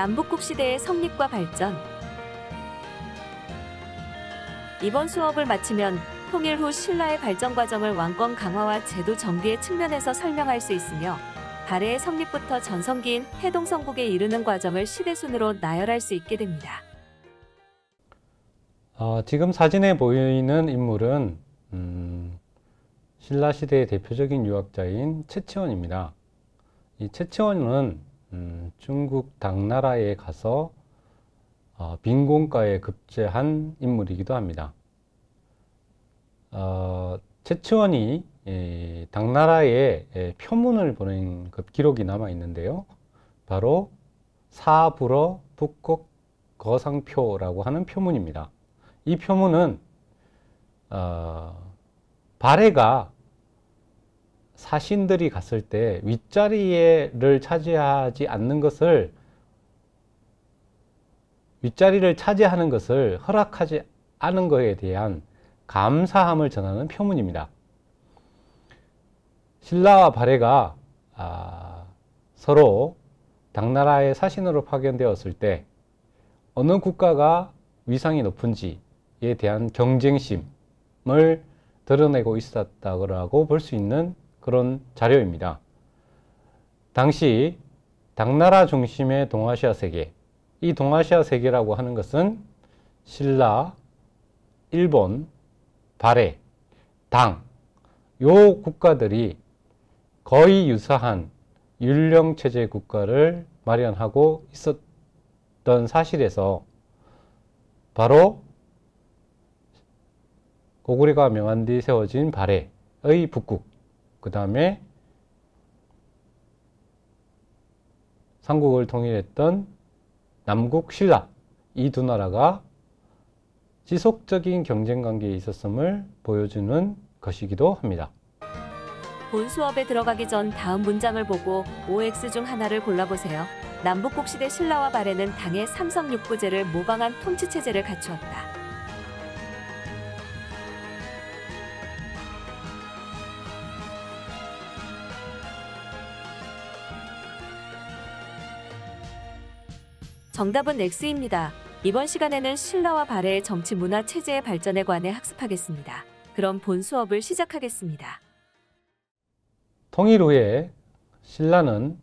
남북국 시대의 성립과 발전 이번 수업을 마치면 통일 후 신라의 발전 과정을 왕권 강화와 제도 정비의 측면에서 설명할 수 있으며 발해의 성립부터 전성기인 해동성국에 이르는 과정을 시대순으로 나열할 수 있게 됩니다. 어, 지금 사진에 보이는 인물은 음, 신라시대의 대표적인 유학자인 최치원입니다. 이 최치원은 음, 중국 당나라에 가서 어, 빈곤가에 급제한 인물이기도 합니다. 어, 최치원이 예, 당나라에 예, 표문을 보낸 그 기록이 남아 있는데요. 바로 사불어 북곡 거상표라고 하는 표문입니다. 이 표문은 어, 발해가 사신들이 갔을 때 윗자리를 차지하지 않는 것을 윗자리를 차지하는 것을 허락하지 않은 것에 대한 감사함을 전하는 표문입니다. 신라와 발해가 아, 서로 당나라의 사신으로 파견되었을 때 어느 국가가 위상이 높은지에 대한 경쟁심을 드러내고 있었다고 볼 수 있는 그런 자료입니다. 당시 당나라 중심의 동아시아 세계, 이 동아시아 세계라고 하는 것은 신라, 일본, 발해, 당, 요 국가들이 거의 유사한 율령체제 국가를 마련하고 있었던 사실에서 바로 고구리가 명한 뒤 세워진 발해의 북극 그 다음에 삼국을 통일했던 남국 신라 이 두 나라가 지속적인 경쟁 관계에 있었음을 보여주는 것이기도 합니다. 본 수업에 들어가기 전 다음 문장을 보고 OX 중 하나를 골라보세요. 남북국 시대 신라와 발해는 당의 삼성육부제를 모방한 통치체제를 갖추었다. 정답은 넥스입니다 이번 시간에는 신라와 발해의 정치 문화 체제의 발전에 관해 학습하겠습니다. 그럼 본 수업을 시작하겠습니다. 통일 후에 신라는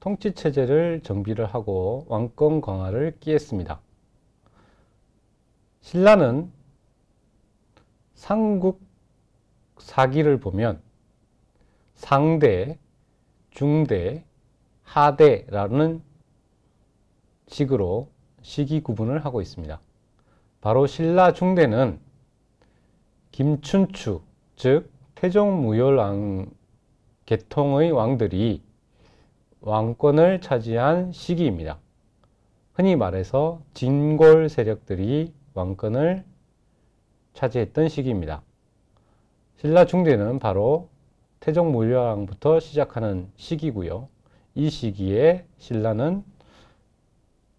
통치 체제를 정비를 하고 왕권 강화를 끼했습니다. 신라는 상국 사기를 보면 상대, 중대, 하대라는 직으로 시기 구분을 하고 있습니다. 바로 신라 중대는 김춘추, 즉 태종무열왕 계통의 왕들이 왕권을 차지한 시기입니다. 흔히 말해서 진골 세력들이 왕권을 차지했던 시기입니다. 신라 중대는 바로 태종 무열왕부터 시작하는 시기고요. 이 시기에 신라는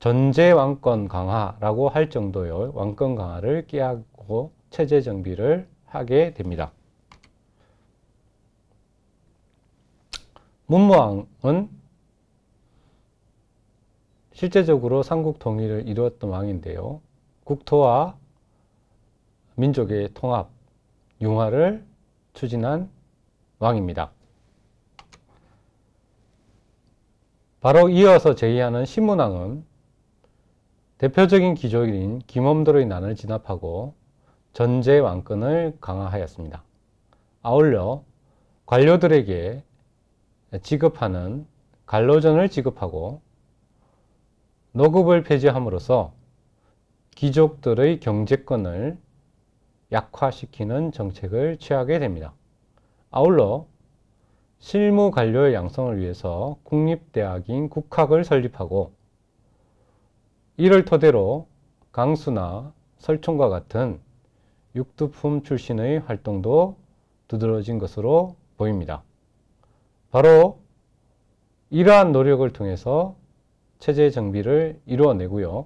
전제 왕권 강화라고 할 정도의 왕권 강화를 끼하고 체제 정비를 하게 됩니다. 문무왕은 실제적으로 삼국 통일을 이루었던 왕인데요. 국토와 민족의 통합, 융화를 추진한 왕입니다. 바로 이어서 제의하는 신문왕은 대표적인 기적인 김엄돌의 난을 진압하고 전제 왕권을 강화하였습니다. 아울러 관료들에게 지급하는 갈로전을 지급하고 노급을 폐지함으로써 귀족들의 경제권을 약화시키는 정책을 취하게 됩니다. 아울러 실무 관료의 양성을 위해서 국립대학인 국학을 설립하고 이를 토대로 강수나 설총과 같은 육두품 출신의 활동도 두드러진 것으로 보입니다. 바로 이러한 노력을 통해서 체제 정비를 이루어내고요.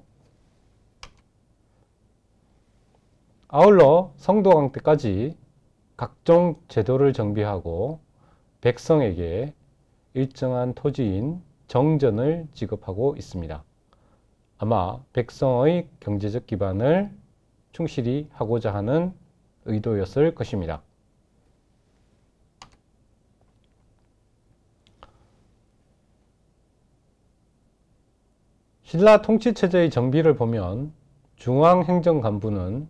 아울러 성도강 때까지 각종 제도를 정비하고 백성에게 일정한 토지인 정전을 지급하고 있습니다. 아마 백성의 경제적 기반을 충실히 하고자 하는 의도였을 것입니다. 신라 통치체제의 정비를 보면 중앙행정 간부는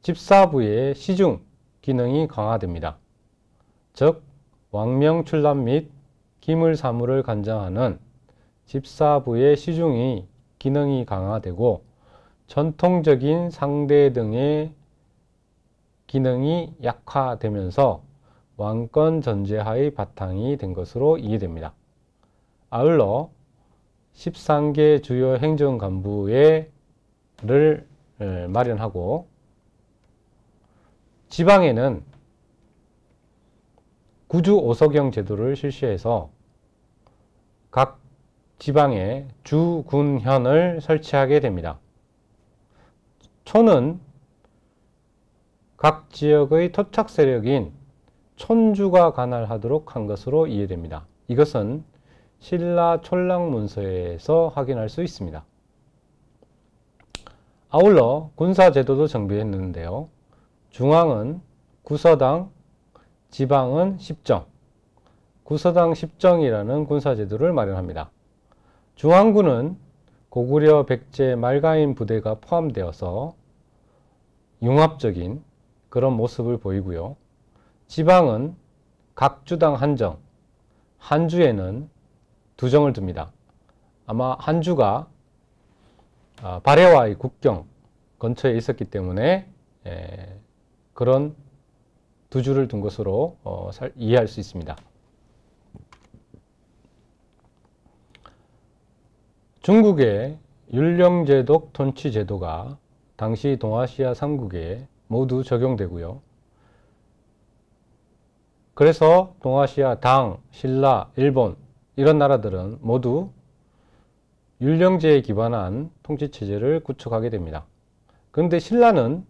집사부의 시중 기능이 강화됩니다. 즉 왕명출납 및 기물사물을 관장하는 집사부의 시중이 기능이 강화되고 전통적인 상대 등의 기능이 약화되면서 왕권 전제하의 바탕이 된 것으로 이해됩니다. 아울러 13개 주요 행정 간부를 마련하고 지방에는 구주 오석영 제도를 실시해서 각 지방에 주군현을 설치하게 됩니다. 초는 각 지역의 토착 세력인 천주가 관할하도록 한 것으로 이해됩니다. 이것은 신라 촌랑문서에서 확인할 수 있습니다. 아울러 군사제도도 정비했는데요. 중앙은 구서당, 지방은 십정, 구서당 십정이라는 군사제도를 마련합니다. 주앙군은 고구려 백제 말가인 부대가 포함되어서 융합적인 그런 모습을 보이고요. 지방은 각 주당 한 정, 한 주에는 두 정을 둡니다. 아마 한 주가 아, 발해와의 국경 근처에 있었기 때문에 예, 그런 두 주를 둔 것으로 어, 이해할 수 있습니다. 중국의 율령제독 통치 제도가 당시 동아시아 3국에 모두 적용되고요. 그래서 동아시아 당, 신라, 일본 이런 나라들은 모두 율령제에 기반한 통치체제를 구축하게 됩니다. 그런데 신라는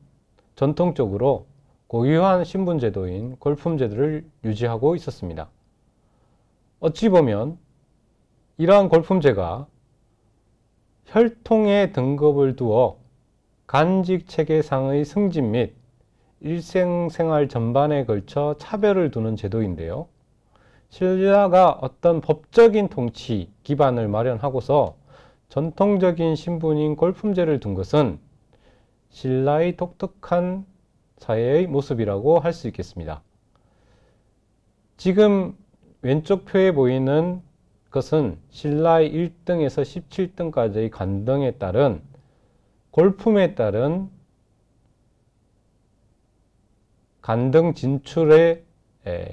전통적으로 고유한 신분제도인 골품제도를 유지하고 있었습니다. 어찌 보면 이러한 골품제가 혈통에 등급을 두어 간직 체계상의 승진 및 일생생활 전반에 걸쳐 차별을 두는 제도인데요. 신라가 어떤 법적인 통치 기반을 마련하고서 전통적인 신분인 골품제를 둔 것은 신라의 독특한 사회의 모습이라고 할 수 있겠습니다. 지금 왼쪽 표에 보이는 그것은 신라의 1등에서 17등까지의 간등에 따른 골품에 따른 간등 진출의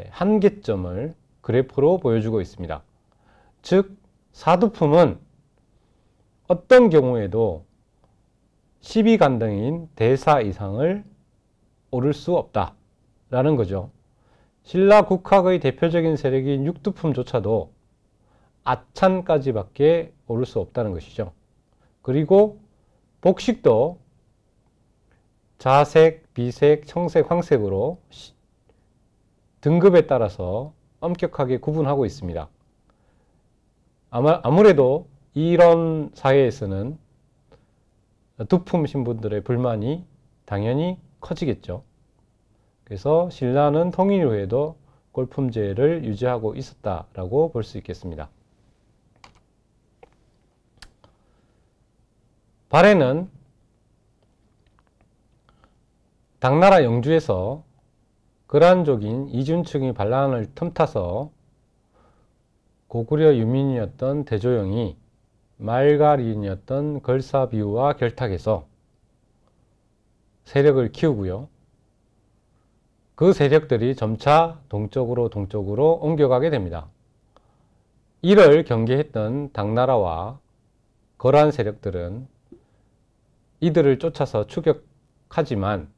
한계점을 그래프로 보여주고 있습니다. 즉 사두품은 어떤 경우에도 12간등인 대사 이상을 오를 수 없다라는 거죠. 신라 국학의 대표적인 세력인 육두품조차도 아찬까지밖에 오를 수 없다는 것이죠. 그리고 복식도 자색, 비색, 청색, 황색으로 등급에 따라서 엄격하게 구분하고 있습니다. 아마, 아무래도 이런 사회에서는 두품 신분들의 불만이 당연히 커지겠죠. 그래서 신라는 통일 후에도 골품제를 유지하고 있었다라고 볼 수 있겠습니다. 발해는 당나라 영주에서 그란족인 이준층이 반란을 틈타서 고구려 유민이었던 대조영이 말갈인이었던 걸사비우와 결탁해서 세력을 키우고요. 그 세력들이 점차 동쪽으로 동쪽으로 옮겨가게 됩니다. 이를 경계했던 당나라와 거란 세력들은 이들을 쫓아서 추격하지만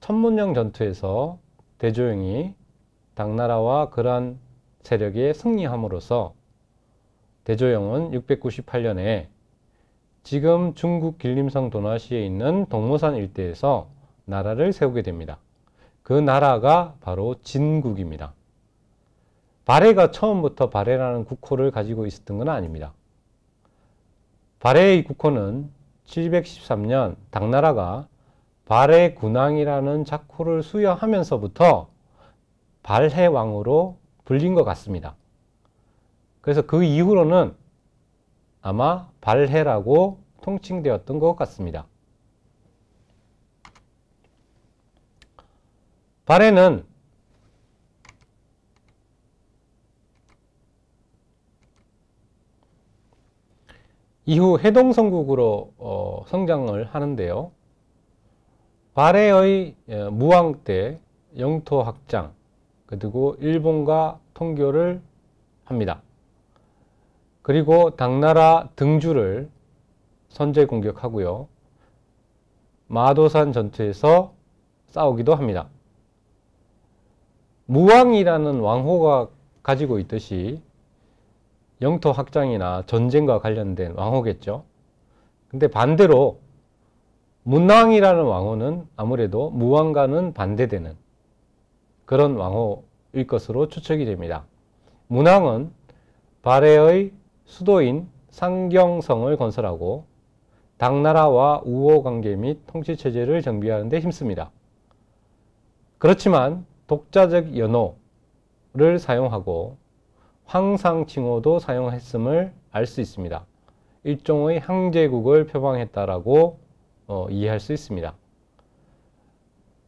천문령 전투에서 대조영이 당나라와 그러한 세력에 승리함으로써 대조영은 698년에 지금 중국 길림성 도나시에 있는 동모산 일대에서 나라를 세우게 됩니다. 그 나라가 바로 진국입니다. 발해가 처음부터 발해라는 국호를 가지고 있었던 건 아닙니다. 발해의 국호는 713년 당나라가 발해 군왕이라는 자코를 수여하면서부터 발해왕으로 불린 것 같습니다. 그래서 그 이후로는 아마 발해라고 통칭되었던 것 같습니다. 발해는 이후 해동성국으로 어, 성장을 하는데요. 발해의 어, 무왕 때 영토 확장 그리고 일본과 통교를 합니다. 그리고 당나라 등주를 선제 공격하고요. 마도산 전투에서 싸우기도 합니다. 무왕이라는 왕호가 가지고 있듯이 영토 확장이나 전쟁과 관련된 왕호겠죠. 근데 반대로 문왕이라는 왕호는 아무래도 무왕과는 반대되는 그런 왕호일 것으로 추측이 됩니다. 문왕은 발해의 수도인 상경성을 건설하고 당나라와 우호 관계 및 통치 체제를 정비하는 데 힘씁니다. 그렇지만 독자적 연호를 사용하고 황상 칭호도 사용했음을 알 수 있습니다. 일종의 항제국을 표방했다라고 어, 이해할 수 있습니다.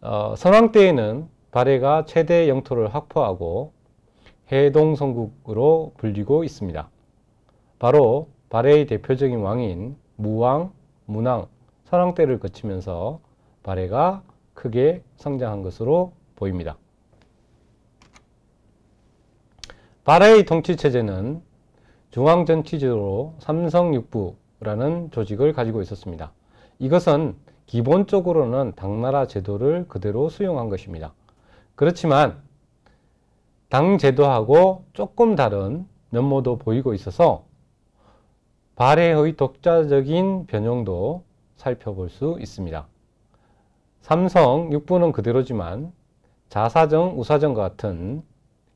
어, 선왕 때에는 발해가 최대 영토를 확보하고 해동성국으로 불리고 있습니다. 바로 발해의 대표적인 왕인 무왕, 문왕, 선왕 때를 거치면서 발해가 크게 성장한 것으로 보입니다. 발해의 통치체제는 중앙정치제로 삼성육부라는 조직을 가지고 있었습니다. 이것은 기본적으로는 당나라 제도를 그대로 수용한 것입니다. 그렇지만 당 제도하고 조금 다른 면모도 보이고 있어서 발해의 독자적인 변형도 살펴볼 수 있습니다. 삼성 육부는 그대로지만 자사정, 우사정과 같은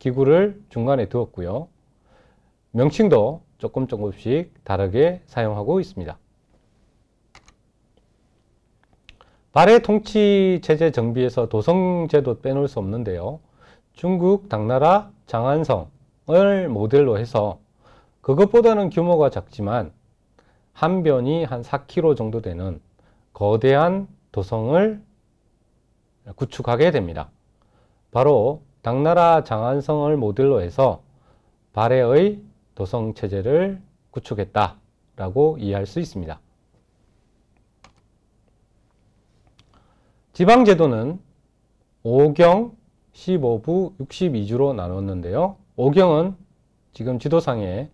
기구를 중간에 두었고요. 명칭도 조금 조금씩 다르게 사용하고 있습니다. 발해 통치 체제 정비에서 도성제도 빼놓을 수 없는데요. 중국 당나라 장안성을 모델로 해서 그것보다는 규모가 작지만 한 변이 한 4km 정도 되는 거대한 도성을 구축하게 됩니다. 바로 당나라 장안성을 모델로 해서 발해의 도성체제를 구축했다라고 이해할 수 있습니다. 지방제도는 5경 15부 62주로 나눴는데요. 5경은 지금 지도상에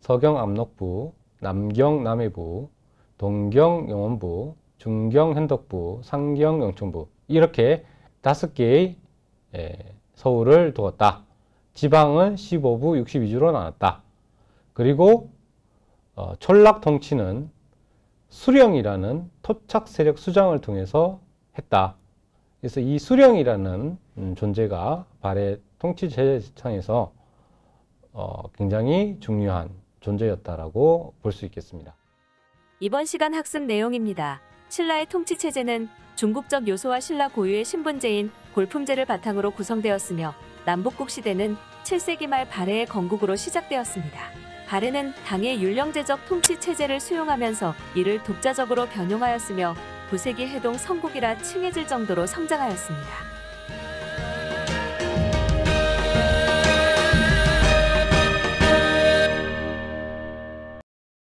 서경 압록부, 남경 남해부, 동경 영원부, 중경 현덕부, 상경 영천부 이렇게 다섯 개의 예, 서울을 두었다. 지방은 15부 62주로 나눴다. 그리고 어, 촌락 통치는 수령이라는 토착 세력 수장을 통해서 했다. 그래서 이 수령이라는 음, 존재가 발해 통치 제창에서 어, 굉장히 중요한 존재였다라고 볼 수 있겠습니다. 이번 시간 학습 내용입니다. 신라의 통치 체제는 중국적 요소와 신라 고유의 신분제인 골품제를 바탕으로 구성되었으며 남북국 시대는 7세기 말 발해의 건국으로 시작되었습니다. 발해는 당의 율령제적 통치 체제를 수용하면서 이를 독자적으로 변용하였으며 9세기 해동 성국이라 칭해질 정도로 성장하였습니다.